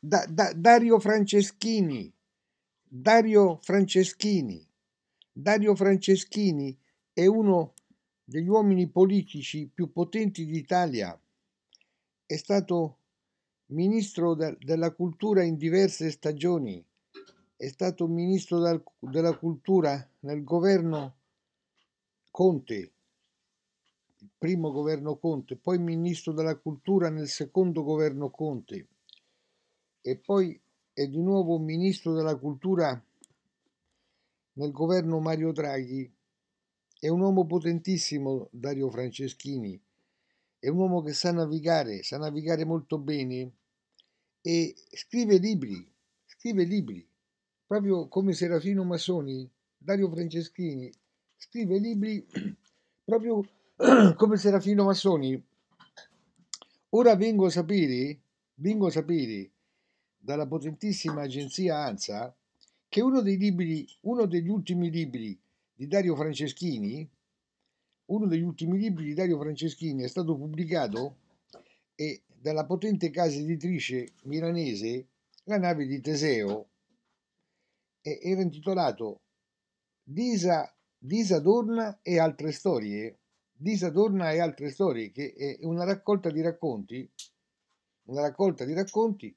da, da, Dario Franceschini, Dario Franceschini, Dario Franceschini è uno degli uomini politici più potenti d'Italia, è stato ministro de, della cultura in diverse stagioni, è stato ministro del, della cultura nel governo Conte, il primo governo Conte, poi ministro della cultura nel secondo governo Conte e poi è di nuovo ministro della cultura nel governo Mario Draghi. È un uomo potentissimo Dario Franceschini, è un uomo che sa navigare, sa navigare molto bene e scrive libri, scrive libri, proprio come Serafino Massoni, Dario Franceschini scrive libri proprio come Serafino Massoni. Ora vengo a sapere, vengo a sapere dalla potentissima agenzia ANSA che uno, libri, uno degli ultimi libri di Dario Franceschini, uno degli ultimi libri di Dario Franceschini è stato pubblicato e dalla potente casa editrice milanese La nave di Teseo e era intitolato Disa, Disa Dorna e altre storie. Disa Dorna e altre storie, che è una raccolta di racconti, una raccolta di racconti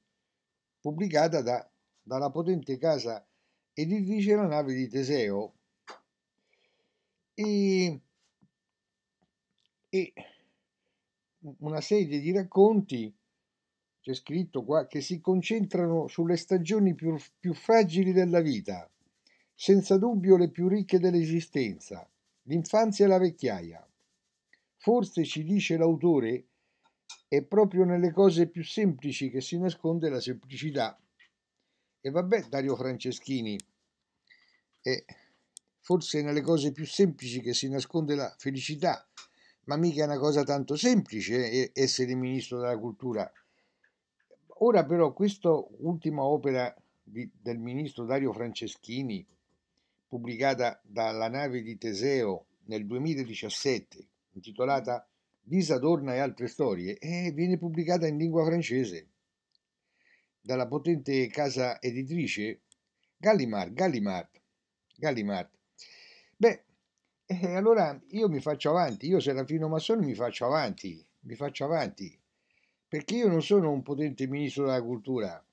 pubblicata da, dalla potente casa editrice La nave di Teseo. E, e una serie di racconti, c'è scritto qua, che si concentrano sulle stagioni più, più fragili della vita, senza dubbio le più ricche dell'esistenza, l'infanzia e la vecchiaia. Forse ci dice l'autore è proprio nelle cose più semplici che si nasconde la semplicità. E vabbè, Dario Franceschini, è forse nelle cose più semplici che si nasconde la felicità, ma mica è una cosa tanto semplice eh, essere ministro della cultura. Ora però questa ultima opera di, del ministro Dario Franceschini, pubblicata dalla nave di Teseo nel 2017, intitolata Disadorna e altre storie e viene pubblicata in lingua francese dalla potente casa editrice Gallimard, Gallimard, Gallimard. Beh, eh, allora io mi faccio avanti, io Serafino Massoni mi faccio avanti, mi faccio avanti, perché io non sono un potente ministro della cultura,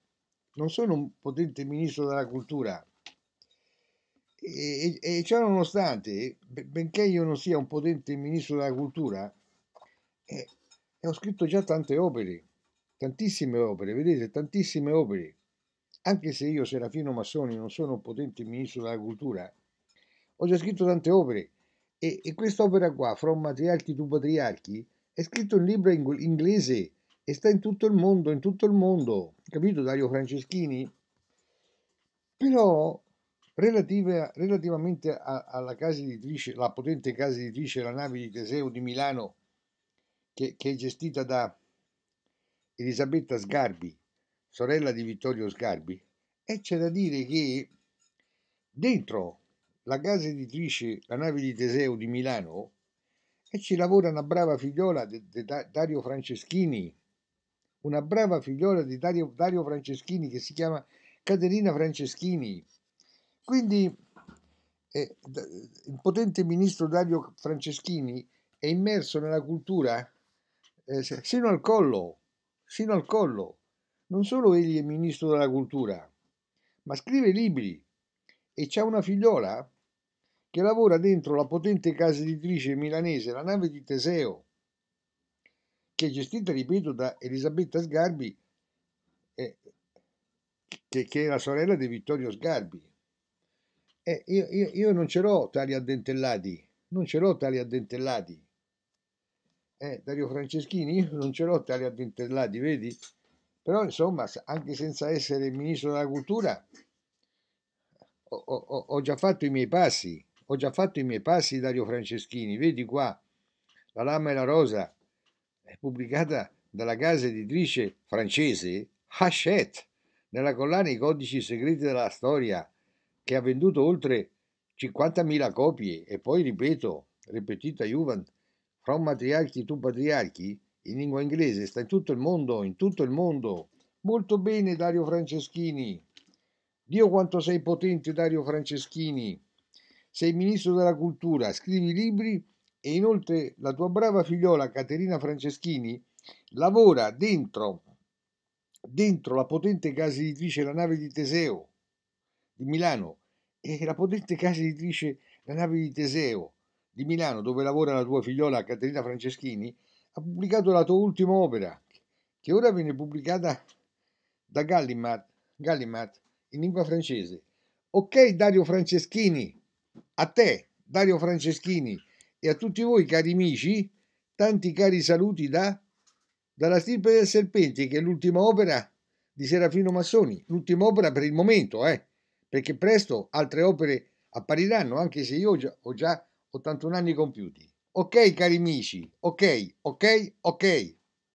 non sono un potente ministro della cultura. E, e, e ciò nonostante, benché io non sia un potente ministro della cultura, e, ho scritto già tante opere, tantissime opere, vedete, tantissime opere. Anche se io, Serafino Massoni, non sono un potente ministro della cultura, ho già scritto tante opere. E, e quest'opera qua, From Matriarchi to Patriarchi, è scritto in libro inglese e sta in tutto il mondo, in tutto il mondo, capito Dario Franceschini? Però relativa, relativamente a, alla casa editrice, la potente casa editrice La Nave di Teseo di Milano, che, che è gestita da Elisabetta Sgarbi, sorella di Vittorio Sgarbi, e c'è da dire che dentro la casa editrice La nave di Teseo di Milano e ci lavora una brava figliola di, di Dario Franceschini, una brava figliola di Dario, Dario Franceschini che si chiama Caterina Franceschini. Quindi eh, il potente ministro Dario Franceschini è immerso nella cultura eh, sino al collo, sino al collo. Non solo egli è ministro della cultura, ma scrive libri e c'è una figliola che lavora dentro la potente casa editrice milanese, la nave di Teseo, che è gestita, ripeto, da Elisabetta Sgarbi, eh, che, che, è la sorella di Vittorio Sgarbi. Eh, io, io, io non ce l'ho tali addentellati, non ce l'ho tali addentellati. Eh, Dario Franceschini, io non ce l'ho tali addentellati, vedi? Però insomma, anche senza essere ministro della cultura, ho, ho, ho già fatto i miei passi, ho già fatto i miei passi Dario Franceschini, vedi qua, La lama e la rosa, è pubblicata dalla casa editrice francese Hachette, nella collana I codici segreti della storia, che ha venduto oltre 50.000 copie e poi, ripeto, ripetita Juventus, From Matriarchi to Patriarchi in lingua inglese sta in tutto il mondo, in tutto il mondo. Molto bene Dario Franceschini. Dio quanto sei potente Dario Franceschini. Sei ministro della cultura, scrivi libri e inoltre la tua brava figliola Caterina Franceschini lavora dentro, dentro la potente casa editrice La nave di Teseo di Milano e la potente casa editrice La nave di Teseo di Milano, dove lavora la tua figliola Caterina Franceschini, ha pubblicato la tua ultima opera, che ora viene pubblicata da Gallimat, Gallimat in lingua francese. Ok Dario Franceschini, a te Dario Franceschini e a tutti voi cari amici, tanti cari saluti da, dalla stirpe del serpente, che è l'ultima opera di Serafino Massoni, l'ultima opera per il momento, eh, perché presto altre opere appariranno, anche se io ho già 81 anni compiuti. Ok cari amici, ok, ok, ok.